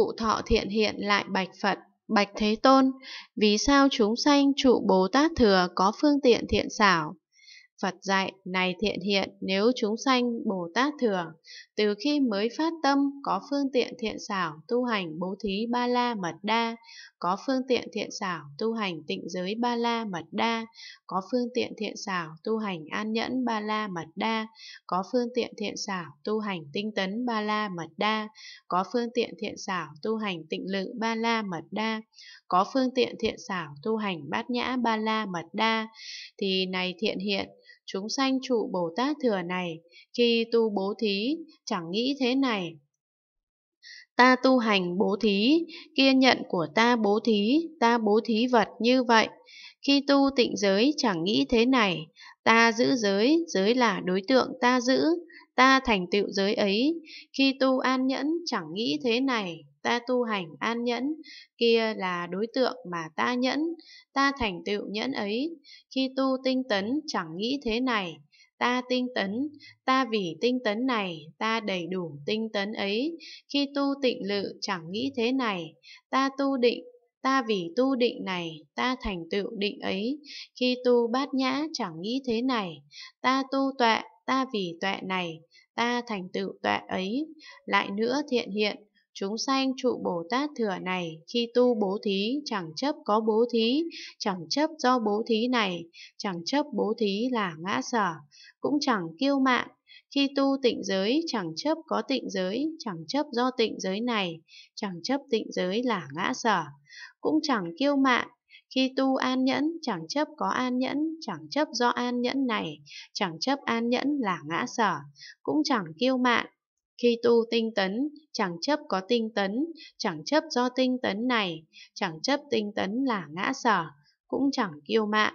cụ thọ thiện hiện lại bạch Phật, bạch Thế Tôn, vì sao chúng sanh trụ Bồ Tát Thừa có phương tiện thiện xảo? Phật dạy, này thiện hiện, nếu chúng sanh Bồ Tát Thừa, từ khi mới phát tâm có phương tiện thiện xảo tu hành bố thí ba la mật đa, có phương tiện thiện xảo tu hành tịnh giới ba la mật đa, có phương tiện thiện xảo tu hành an nhẫn ba la mật đa, có phương tiện thiện xảo tu hành tinh tấn ba la mật đa, có phương tiện thiện xảo tu hành tịnh lự ba la mật đa, có phương tiện thiện xảo tu hành bát nhã ba la mật đa, thì này thiện hiện chúng sanh trụ Bồ Tát thừa này, khi tu bố thí, chẳng nghĩ thế này, ta tu hành bố thí, kia nhận của ta bố thí, ta bố thí vật như vậy. Khi tu tịnh giới chẳng nghĩ thế này, ta giữ giới, giới là đối tượng ta giữ, ta thành tựu giới ấy. Khi tu an nhẫn chẳng nghĩ thế này, ta tu hành an nhẫn, kia là đối tượng mà ta nhẫn, ta thành tựu nhẫn ấy. Khi tu tinh tấn chẳng nghĩ thế này, ta tinh tấn, ta vì tinh tấn này, ta đầy đủ tinh tấn ấy. Khi tu tịnh lự chẳng nghĩ thế này, ta tu định, ta vì tu định này, ta thành tựu định ấy. Khi tu bát nhã chẳng nghĩ thế này, ta tu tọa, ta vì tọa này, ta thành tựu tọa ấy. Lại nữa thiện hiện, chúng sanh trụ Bồ Tát thừa này khi tu bố thí chẳng chấp có bố thí, chẳng chấp do bố thí này, chẳng chấp bố thí là ngã sở, cũng chẳng kiêu mạn. Khi tu tịnh giới chẳng chấp có tịnh giới, chẳng chấp do tịnh giới này, chẳng chấp tịnh giới là ngã sở, cũng chẳng kiêu mạn. Khi tu an nhẫn, chẳng chấp có an nhẫn, chẳng chấp do an nhẫn này, chẳng chấp an nhẫn là ngã sở, cũng chẳng kiêu mạn khi tu tinh tấn, chẳng chấp có tinh tấn, chẳng chấp do tinh tấn này, chẳng chấp tinh tấn là ngã sở, cũng chẳng kiêu mạn.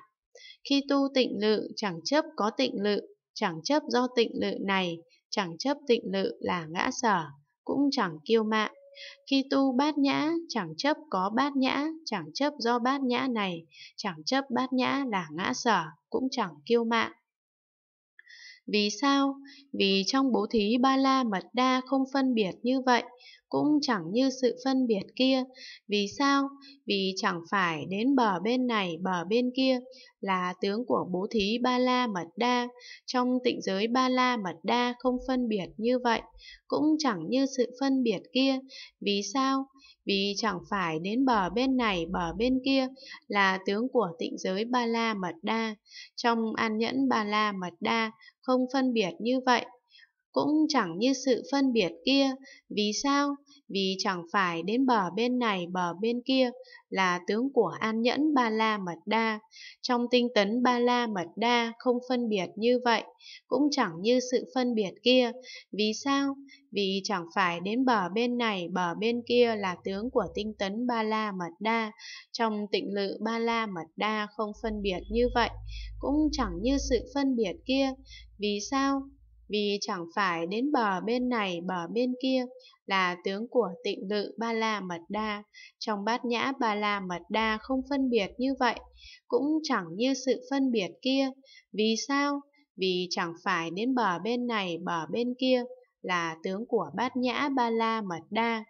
Khi tu tịnh lự, chẳng chấp có tịnh lự, chẳng chấp do tịnh lự này, chẳng chấp tịnh lự là ngã sở, cũng chẳng kiêu mạn. Khi tu bát nhã, chẳng chấp có bát nhã, chẳng chấp do bát nhã này, chẳng chấp bát nhã là ngã sở, cũng chẳng kiêu mạn. Vì sao? Vì trong bố thí ba la mật đa không phân biệt như vậy, cũng chẳng như sự phân biệt kia. Vì sao? Vì chẳng phải đến bờ bên này bờ bên kia là tướng của bố thí ba la mật đa, trong tịnh giới ba la mật đa không phân biệt như vậy, cũng chẳng như sự phân biệt kia. Vì sao? Vì chẳng phải đến bờ bên này bờ bên kia là tướng của tịnh giới ba la mật đa, trong an nhẫn ba la mật đa không không phân biệt như vậy cũng chẳng như sự phân biệt kia. Vì sao? Vì chẳng phải đến bờ bên này bờ bên kia là tướng của an nhẫn ba la mật đa. Trong tinh tấn ba la mật đa không phân biệt như vậy, cũng chẳng như sự phân biệt kia. Vì sao? Vì chẳng phải đến bờ bên này bờ bên kia là tướng của tinh tấn ba la mật đa. Trong tịnh lự ba la mật đa không phân biệt như vậy, cũng chẳng như sự phân biệt kia. Vì sao? vì chẳng phải đến bờ bên này bờ bên kia là tướng của tịnh lự ba la mật đa trong bát nhã ba la mật đa không phân biệt như vậy cũng chẳng như sự phân biệt kia vì sao vì chẳng phải đến bờ bên này bờ bên kia là tướng của bát nhã ba la mật đa